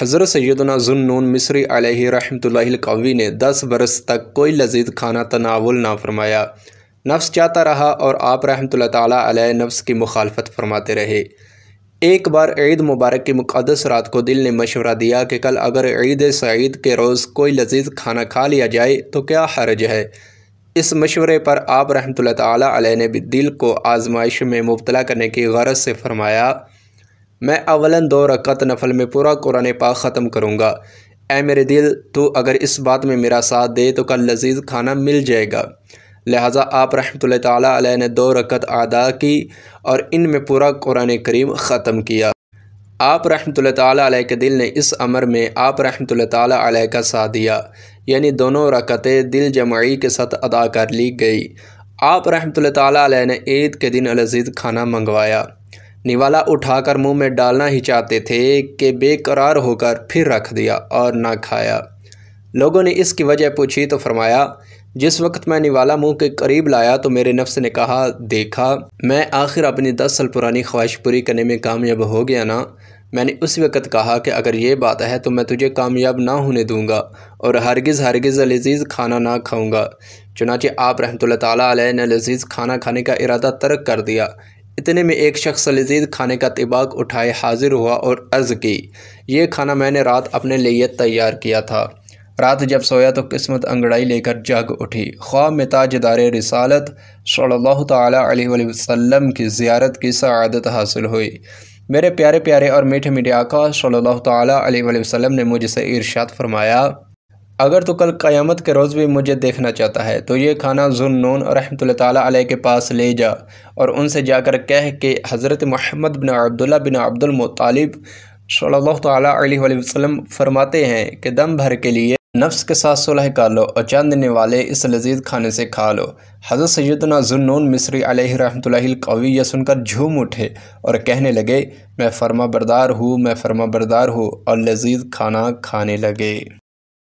हज़रत सैदना जुनून मिस्री रहमतल्लावी ने दस बरस तक कोई लजीज खाना तनावल ना फरमाया नफ्स चाहता रहा और आप रहमत ताली नफ्स की मुखालफत फरमाते रहे एक बार ईद मुबारक की मुकदस रात को दिल ने मशवरा दिया कि कल अगर ईद सईद के रोज़ कोई लजीज खाना खा लिया जाए तो क्या हर्ज है इस मशवरे पर आप रहमत ताली ने भी दिल को आजमाइश में मुबतला करने की गरज से फरमाया मैं अवला दो रकत नफल में पूरा कुरान पाक ख़त्म करूँगा ए मेरे दिल तो अगर इस बात में मेरा साथ दे तो कल लजीज खाना मिल जाएगा लिहाजा आप रहमत ताली ने दो रकत अदा की और इन में पूरा कुरान करीम ख़त्म किया आप रहमत ताली के दिल ने इस अमर में आप रहमत ताली का साथ दिया यानी दोनों रकतें दिल जमाई के साथ अदा कर ली गई आप रहमत ताली ने ईद के दिन लजीज खाना मंगवाया निवाला उठाकर मुंह में डालना ही चाहते थे कि बेकरार होकर फिर रख दिया और ना खाया लोगों ने इसकी वजह पूछी तो फरमाया जिस वक्त मैं निवाला मुंह के करीब लाया तो मेरे नफ्स ने कहा देखा मैं आखिर अपनी दस साल पुरानी ख्वाहिश पूरी करने में कामयाब हो गया ना मैंने उस वक़्त कहा कि अगर ये बात है तो मैं तुझे कामयाब ना होने दूंगा और हरगिज़ हरगिज़ लजीज़ खाना ना खाऊंगा चुनाचे आप रहमत ताली ने लजीज़ खाना खाने का इरादा तर्क कर दिया इतने में एक शख्स लजीज खाने का तिबाक उठाए हाजिर हुआ और अर्ज़ की ये खाना मैंने रात अपने लिए तैयार किया था रात जब सोया तो किस्मत अंगड़ाई लेकर जग उठी ख्वाब में ताजदार रिसालत सल्लल्लाहु अलैहि वसल्लम की ज़ियारत की सआदत हासिल हुई मेरे प्यारे प्यारे और मीठे मीठे आका सल्लल्लाहु अलैहि वसल्लम ने मुझसे इरशाद फरमाया अगर तो कल क़यामत के रोज़ भी मुझे देखना चाहता है तो ये खाना जुन्नून रहमत आल के पास ले जा और उनसे जाकर कह के हज़रत महमद बिन अब्दुल्ला बिन अब्दुलमतालिब सल्ला वसम फरमाते हैं कि दम भर के लिए नफ्स के साथ सुलह कर लो और चंद देने वाले इस लजीज खाने से खा लो हज़रत सैदना जुन्नून मिस्री रहमतवी यह सुनकर झूम उठे और कहने लगे मैं फर्मा बरदार हूँ मैं फर्मा बरदार हूँ और लजीज खाना खाने लगे